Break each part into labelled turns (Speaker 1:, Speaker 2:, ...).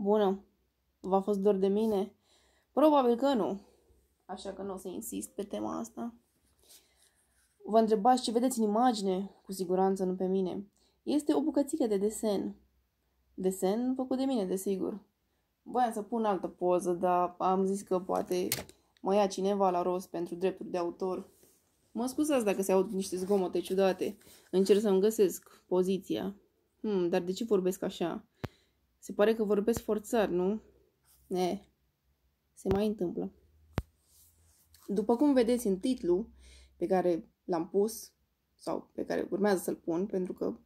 Speaker 1: Bună, v-a fost dor de mine? Probabil că nu. Așa că nu o să insist pe tema asta. Vă întrebați ce vedeți în imagine? Cu siguranță nu pe mine. Este o bucățică de desen. Desen făcut de mine, desigur. Voiam să pun altă poză, dar am zis că poate mă ia cineva la rost pentru drepturi de autor. Mă scuzați dacă se aud niște zgomote ciudate. Încerc să-mi găsesc poziția. Hmm, dar de ce vorbesc așa? Se pare că vorbesc forțări, nu? Ne, se mai întâmplă. După cum vedeți în titlu pe care l-am pus, sau pe care urmează să-l pun, pentru că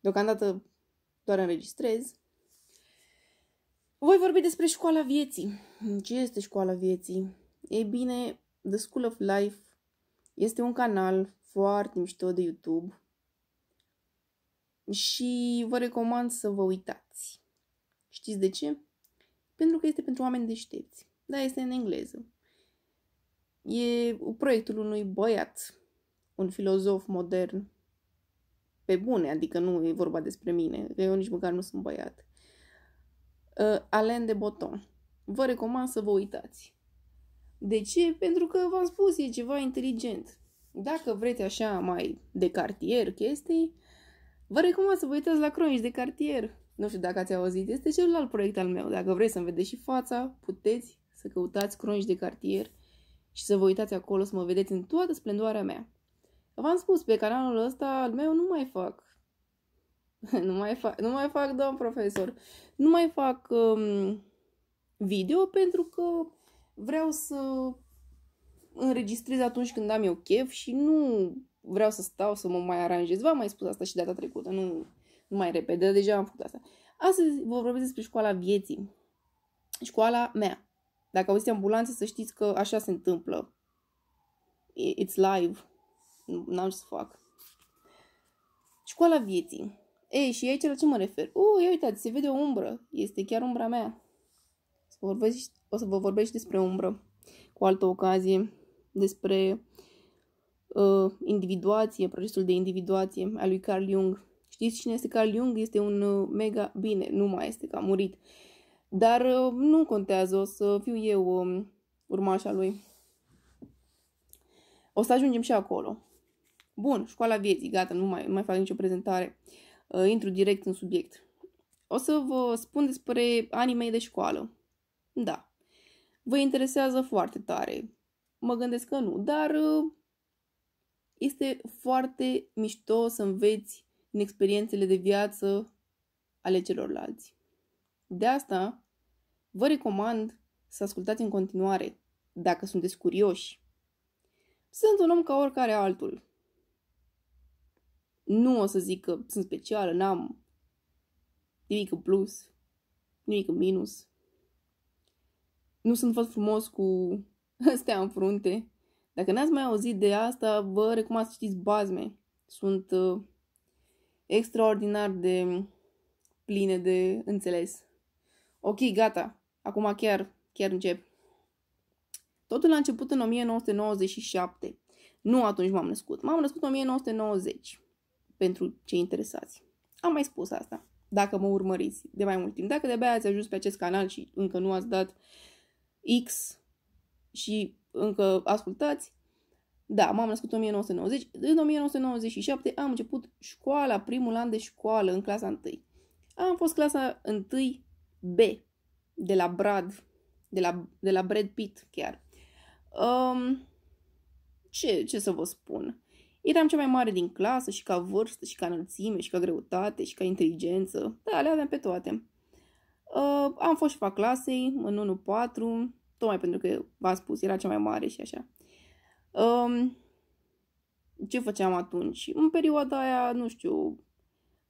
Speaker 1: deocamdată doar înregistrez, voi vorbi despre școala vieții. Ce este școala vieții? Ei bine, The School of Life este un canal foarte mișto de YouTube și vă recomand să vă uitați. Știți de ce? Pentru că este pentru oameni deștepți. Da, este în engleză. E proiectul unui băiat, un filozof modern, pe bune, adică nu e vorba despre mine, că eu nici măcar nu sunt băiat. Uh, Alain de boton. Vă recomand să vă uitați. De ce? Pentru că v-am spus, e ceva inteligent. Dacă vreți așa mai de cartier chestii, vă recomand să vă uitați la cronici de cartier. Nu știu dacă ați auzit, este celălalt proiect al meu. Dacă vreți să-mi vedeți și fața, puteți să căutați cronici de cartier și să vă uitați acolo să mă vedeți în toată splendoarea mea. V-am spus, pe canalul ăsta al meu nu mai fac. nu mai fac, nu mai fac, domn profesor. Nu mai fac um, video pentru că vreau să înregistrez atunci când am eu chef și nu vreau să stau să mă mai aranjez. V-am mai spus asta și data trecută, nu mai repede, dar deja am făcut asta. Astăzi vă vorbesc despre școala vieții. Școala mea. Dacă auziți ambulanță, să știți că așa se întâmplă. It's live. N-am ce să fac. Școala vieții. Ei, și aici la ce mă refer? U, ia uitați, se vede o umbră. Este chiar umbra mea. Să vorbesc, o să vă vorbesc și despre umbră. Cu altă ocazie. Despre uh, individuație, procesul de individuație a lui Carl Jung știți cine este Carl Jung, este un uh, mega bine, nu mai este, că a murit. Dar uh, nu contează, o să fiu eu um, urmașa lui. O să ajungem și acolo. Bun, școala vieții, gata, nu mai, nu mai fac nicio prezentare. Uh, intru direct în subiect. O să vă spun despre anime de școală. Da. Vă interesează foarte tare. Mă gândesc că nu, dar este foarte mișto să înveți din experiențele de viață ale celorlalți. De asta, vă recomand să ascultați în continuare, dacă sunteți curioși. Sunt un om ca oricare altul. Nu o să zic că sunt specială, n-am nimic în plus, nimic în minus. Nu sunt fost frumos cu astea în frunte. Dacă n-ați mai auzit de asta, vă recomand să citiți bazme. Sunt uh, extraordinar de pline de înțeles. Ok, gata. Acum chiar, chiar încep. Totul a început în 1997. Nu atunci m-am născut. M-am născut în 1990. Pentru cei interesați. Am mai spus asta. Dacă mă urmăriți de mai mult timp. Dacă de-abia ați ajuns pe acest canal și încă nu ați dat X și încă ascultați, da, m-am născut în 1990. În 1997 am început școala, primul an de școală, în clasa 1. Am fost clasa 1 B, de la Brad, de la, de la Brad Pitt chiar. Um, ce, ce să vă spun? Eram cea mai mare din clasă și ca vârstă, și ca înălțime, și ca greutate, și ca inteligență. Da, le aveam pe toate. Uh, am fost șefa clasei în 1-4, tocmai pentru că v-am spus, era cea mai mare și așa. Uh, Um, ce făceam atunci? În perioada aia, nu știu,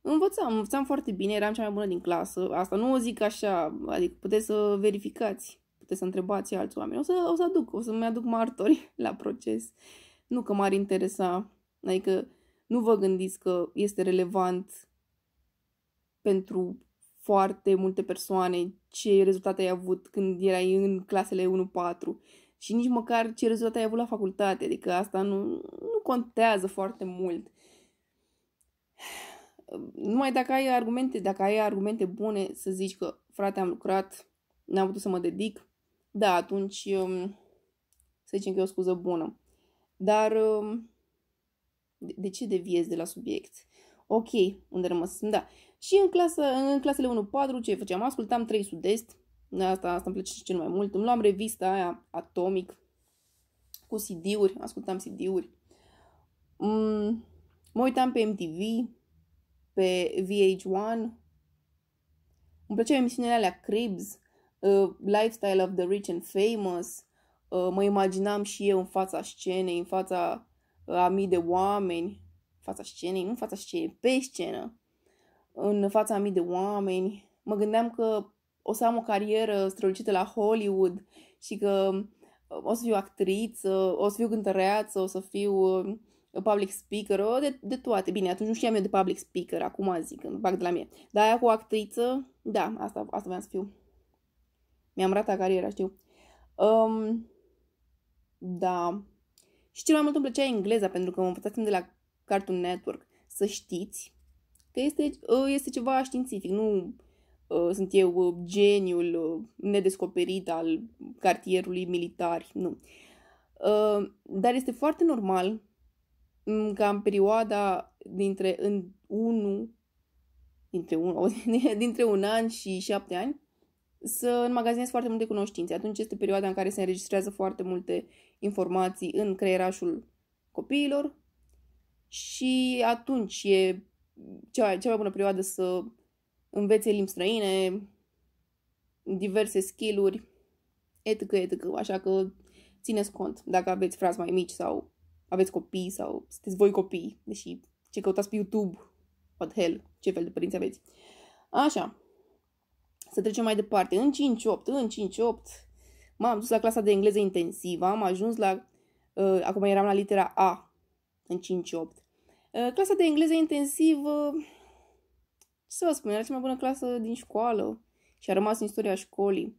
Speaker 1: învățam, învățam foarte bine, eram cea mai bună din clasă. Asta nu o zic așa, adică puteți să verificați, puteți să întrebați alți oameni. O să, o să aduc, o să-mi aduc martori la proces. Nu că m-ar interesa, adică nu vă gândiți că este relevant pentru foarte multe persoane ce rezultate ai avut când erai în clasele și nici măcar ce rezultat ai avut la facultate, adică asta nu, nu contează foarte mult. Numai dacă ai argumente, dacă ai argumente bune să zici că frate am lucrat, n-am putut să mă dedic, da, atunci um, să zicem că e o scuză bună. Dar um, de ce deviezi de la subiect? Ok, unde rămas? da. Și în, clasă, în clasele 1-4 ce făceam? Ascultam 3 sud-est, Asta, asta îmi place cel mai mult. Îmi luam revista aia, Atomic, cu CD-uri, ascultam CD-uri. Mm, mă uitam pe MTV, pe VH1. Îmi plăceau emisiunile alea Cribs, uh, Lifestyle of the Rich and Famous. Uh, mă imaginam și eu în fața scenei, în fața uh, a mii de oameni. În fața scenei, nu în fața scenei, pe scenă. În fața a mii de oameni. Mă gândeam că o să am o carieră strălucită la Hollywood și că uh, o să fiu actriță, o să fiu cântăreață, o să fiu uh, public speaker, o, de, de toate. Bine, atunci nu știam eu de public speaker, acum zic, când bag de la mine. Dar aia cu actriță, da, asta, asta vreau să fiu. Mi-am ratat cariera, știu. Um, da. Și cel mai mult îmi plăcea engleza, pentru că mă învățasem de la Cartoon Network. Să știți că este, uh, este ceva științific, nu Uh, sunt eu uh, geniul uh, nedescoperit al cartierului militar, nu. Dar este foarte normal mm, ca în perioada dintre în unu, dintre un, dintre un an și șapte ani, să înmagazinezi foarte multe cunoștințe. Atunci este perioada în care se înregistrează foarte multe informații în creierașul copiilor și atunci e cea, cea mai bună perioadă să învețe limbi străine, diverse skill-uri, etică, etică, așa că țineți cont dacă aveți frați mai mici sau aveți copii sau sunteți voi copii, deși ce căutați pe YouTube, what the hell, ce fel de părinți aveți. Așa, să trecem mai departe. În 5-8, în 5-8, m-am dus la clasa de engleză intensivă, am ajuns la, uh, acum eram la litera A, în 5-8. Uh, clasa de engleză intensivă, uh, ce să vă spun, era cea mai bună clasă din școală și a rămas în istoria școlii.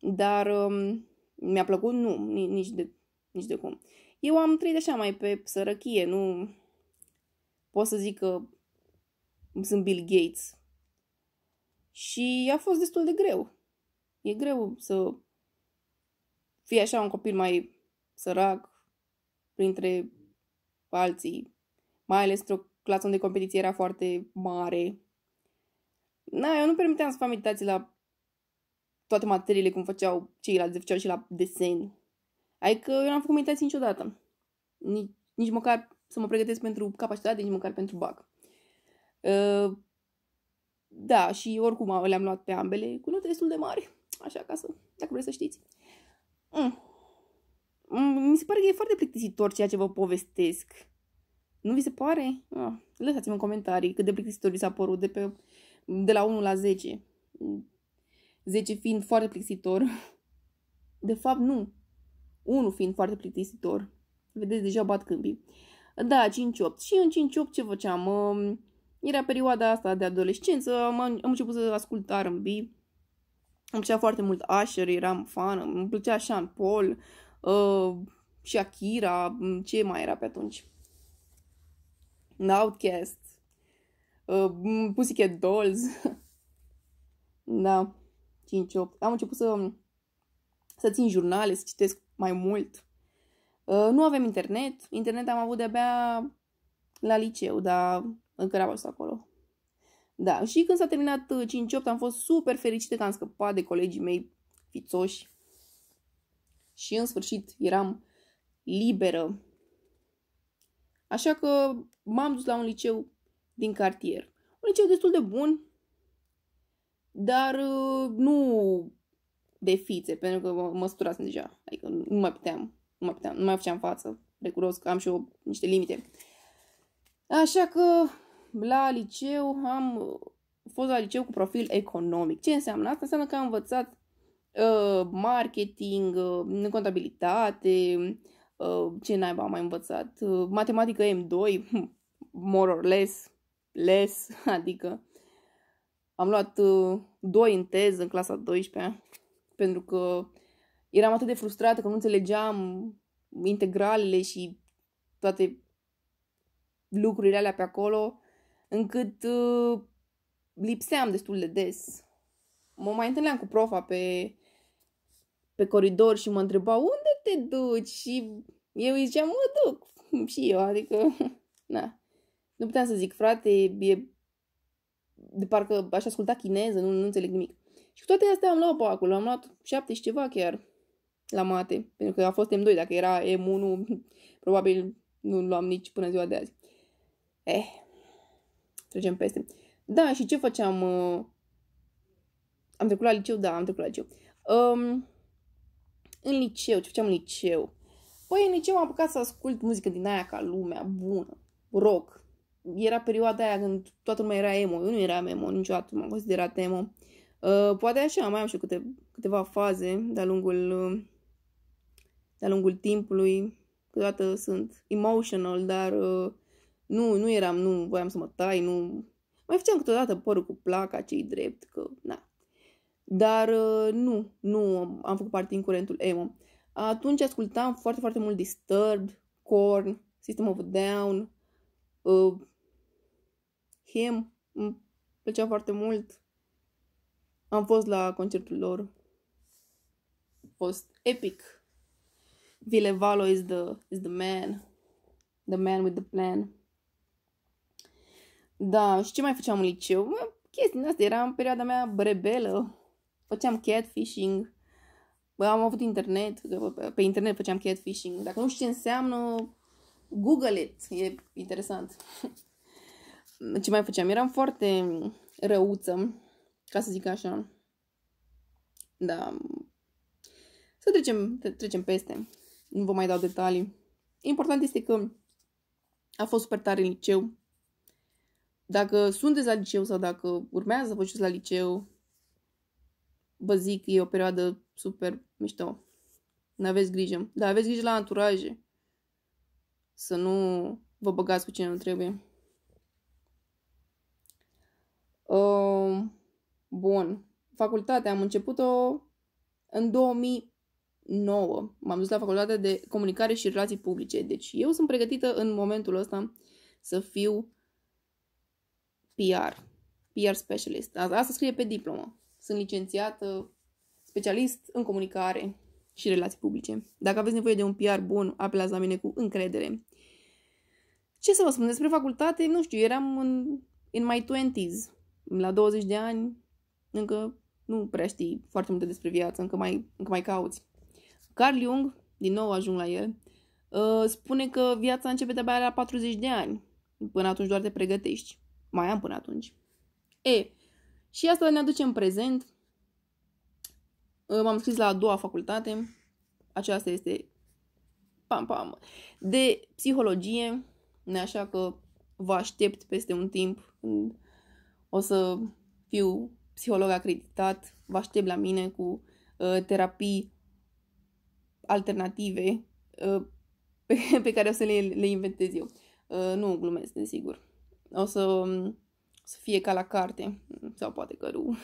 Speaker 1: Dar um, mi-a plăcut? Nu, nici de, nici de cum. Eu am trăit așa mai pe sărăchie, nu pot să zic că sunt Bill Gates. Și a fost destul de greu. E greu să fii așa un copil mai sărac printre alții, mai ales într-o clasă unde competiția era foarte mare, Na, eu nu permiteam să fac meditații la toate materiile cum făceau ceilalți, făceau și la desen. Adică eu n-am făcut meditații niciodată. Nici, nici măcar să mă pregătesc pentru capacitate, nici măcar pentru BAC. Uh, da, și oricum le-am luat pe ambele cu note destul de mari. Așa, ca să, dacă vreți să știți. Mm. Mm, mi se pare că e foarte plictisitor ceea ce vă povestesc. Nu vi se pare? Ah, lăsați mi în comentarii cât de plictisitor vi s-a părut de pe de la 1 la 10. 10 fiind foarte plictisitor. De fapt, nu. 1 fiind foarte plictisitor. Vedeți, deja bat câmpii. Da, 5-8. Și în 5-8 ce făceam? Era perioada asta de adolescență, am, am început să ascult R&B. Îmi plăcea foarte mult Asher, eram fan, îmi plăcea Sean Paul, uh, Shakira, ce mai era pe atunci? Outcast uh, Pussycat Dolls. da, 5-8. Am început să, um, să țin jurnale, să citesc mai mult. Uh, nu avem internet. Internet am avut de-abia la liceu, dar încă era văzut acolo. Da, și când s-a terminat 5-8 uh, am fost super fericită că am scăpat de colegii mei fițoși. Și în sfârșit eram liberă. Așa că m-am dus la un liceu din cartier. Un liceu destul de bun, dar uh, nu de fițe, pentru că mă, mă sturasem deja. Adică nu mai puteam, nu mai puteam, nu mai făceam față. Recunosc că am și eu niște limite. Așa că la liceu am uh, fost la liceu cu profil economic. Ce înseamnă asta? Înseamnă că am învățat uh, marketing, uh, contabilitate, uh, ce naiba am mai învățat, uh, matematică M2, more or less, les, adică am luat uh, doi în tez în clasa 12 pentru că eram atât de frustrată că nu înțelegeam integralele și toate lucrurile alea pe acolo, încât uh, lipseam destul de des. Mă mai întâlneam cu profa pe, pe coridor și mă întreba unde te duci și eu îi ziceam mă duc și eu, adică, na, nu puteam să zic, frate, e... De parcă aș asculta chineză, nu, nu înțeleg nimic. Și cu toate astea am luat pe acolo, am luat 7 și ceva chiar la mate, pentru că a fost M2, dacă era M1, probabil nu luam nici până ziua de azi. Eh, trecem peste. Da, și ce făceam? Uh, am trecut la liceu? Da, am trecut la liceu. Um, în liceu, ce făceam în liceu? Păi în liceu am apucat să ascult muzică din aia ca lumea, bună, rock, era perioada aia când toată lumea era emo. Eu nu eram emo niciodată, m-am considerat emo. Uh, poate așa, mai am și câte, câteva faze de-a lungul, uh, de-a lungul timpului. Câteodată sunt emotional, dar uh, nu, nu eram, nu voiam să mă tai, nu... Mai făceam câteodată părul cu placa, cei drept, că, na. Dar uh, nu, nu am făcut parte din curentul emo. Atunci ascultam foarte, foarte mult Disturbed, Korn, System of a Down, uh, Him, îmi plăcea foarte mult. Am fost la concertul lor. A fost epic. Vile Valo is the, is the man. The man with the plan. Da, și ce mai făceam în liceu? Chestii din astea, era în perioada mea rebelă. Făceam catfishing. Bă, am avut internet, pe internet făceam catfishing. Dacă nu știi ce înseamnă, google it, e interesant. ce mai făceam? Eram foarte răuță, ca să zic așa. Da. Să trecem, trecem peste. Nu vă mai dau detalii. Important este că a fost super tare în liceu. Dacă sunteți la liceu sau dacă urmează să faceți la liceu, vă zic, e o perioadă super mișto. Nu aveți grijă. Dar aveți grijă la anturaje. Să nu vă băgați cu cine nu trebuie. Ehm, bun. Facultatea am început-o în 2009. M-am dus la facultatea de comunicare și relații publice. Deci eu sunt pregătită în momentul ăsta să fiu PR. PR specialist. Asta scrie pe diplomă. Sunt licențiată specialist în comunicare și relații publice. Dacă aveți nevoie de un PR bun, apelați la mine cu încredere. Ce să vă spun despre facultate? Nu știu, eram în in my 20s la 20 de ani încă nu prea știi foarte multe despre viață, încă mai, încă mai cauți. Carl Jung, din nou ajung la el, uh, spune că viața începe de-abia la 40 de ani. Până atunci doar te pregătești. Mai am până atunci. E, și asta ne aduce în prezent. Uh, m-am scris la a doua facultate. Aceasta este pam, pam, de psihologie. Așa că vă aștept peste un timp când o să fiu psiholog acreditat, vă aștept la mine cu uh, terapii alternative uh, pe, pe care o să le, le inventez eu. Uh, nu glumesc, desigur. O să, um, să fie ca la carte, sau poate că nu.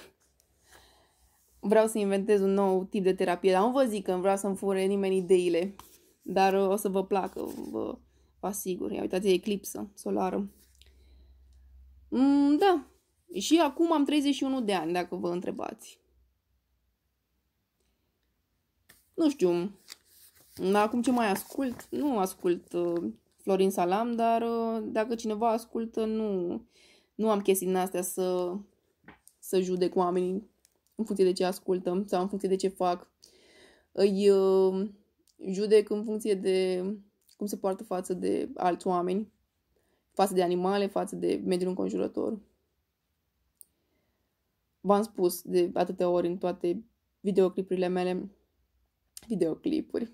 Speaker 1: Vreau să inventez un nou tip de terapie, dar nu vă zic că vreau să-mi fure nimeni ideile, dar uh, o să vă placă, vă, vă asigur. Ia uitați, e eclipsă solară. Mm, da, și acum am 31 de ani, dacă vă întrebați. Nu știu, acum ce mai ascult? Nu ascult uh, Florin Salam, dar uh, dacă cineva ascultă, nu, nu am chestii din astea să, să judec oamenii în funcție de ce ascultă sau în funcție de ce fac. Îi uh, judec în funcție de cum se poartă față de alți oameni, față de animale, față de mediul înconjurător v-am spus de atâtea ori în toate videoclipurile mele, videoclipuri,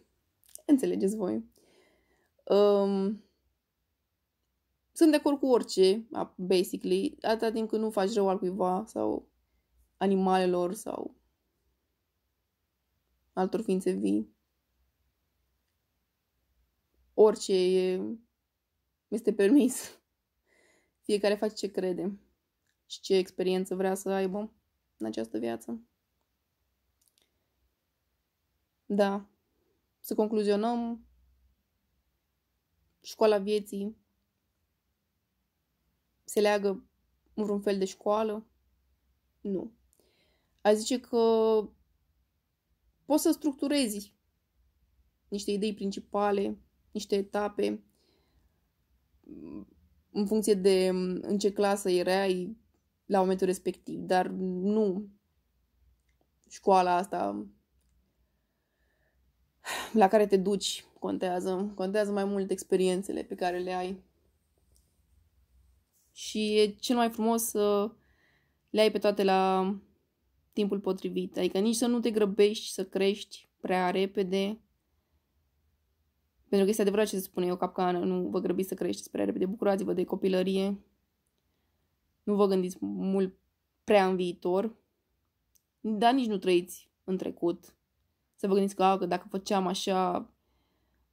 Speaker 1: înțelegeți voi. Um, sunt de acord cu orice, basically, atâta timp când nu faci rău al cuiva sau animalelor sau altor ființe vii. Orice e, este permis. Fiecare face ce crede și ce experiență vrea să aibă în această viață. Da. Să concluzionăm școala vieții se leagă vreun fel de școală? Nu. A zice că poți să structurezi niște idei principale, niște etape, în funcție de în ce clasă erai, la momentul respectiv, dar nu școala asta la care te duci contează. Contează mai mult experiențele pe care le ai. Și e cel mai frumos să le ai pe toate la timpul potrivit. Adică nici să nu te grăbești să crești prea repede. Pentru că este adevărat ce se spune, eu, o capcană, nu vă grăbiți să creșteți prea repede. Bucurați-vă de copilărie, nu vă gândiți mult prea în viitor, dar nici nu trăiți în trecut. Să vă gândiți că, a, că dacă făceam așa,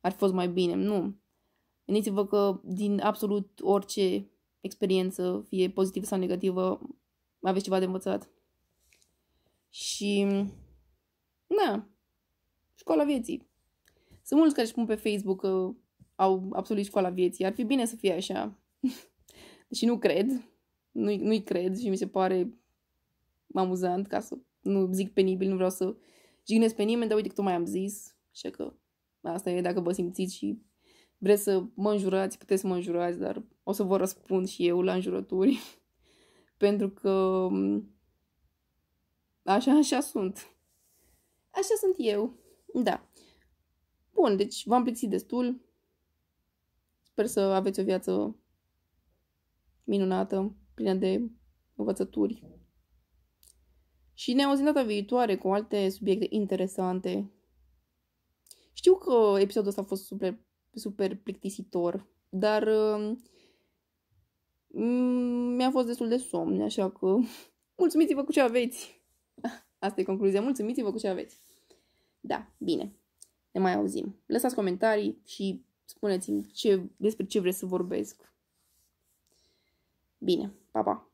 Speaker 1: ar fi fost mai bine. Nu. Gândiți-vă că din absolut orice experiență, fie pozitivă sau negativă, aveți ceva de învățat. Și, na, școala vieții. Sunt mulți care își pun pe Facebook că au absolut școala vieții. Ar fi bine să fie așa. Deși nu cred, nu-i, nu-i cred și mi se pare amuzant, ca să nu zic penibil, nu vreau să jignesc pe nimeni, dar uite că tot mai am zis, așa că asta e dacă vă simțiți și vreți să mă înjurați, puteți să mă înjurați, dar o să vă răspund și eu la înjurături, pentru că așa, așa sunt. Așa sunt eu, da. Bun, deci v-am plictisit destul. Sper să aveți o viață minunată plină de învățături. Și ne auzim data viitoare cu alte subiecte interesante. Știu că episodul ăsta a fost super, super plictisitor, dar um, mi-a fost destul de somn, așa că mulțumiți-vă cu ce aveți. Asta e concluzia, mulțumiți-vă cu ce aveți. Da, bine, ne mai auzim. Lăsați comentarii și spuneți-mi ce, despre ce vreți să vorbesc. Bine. Pa, pa.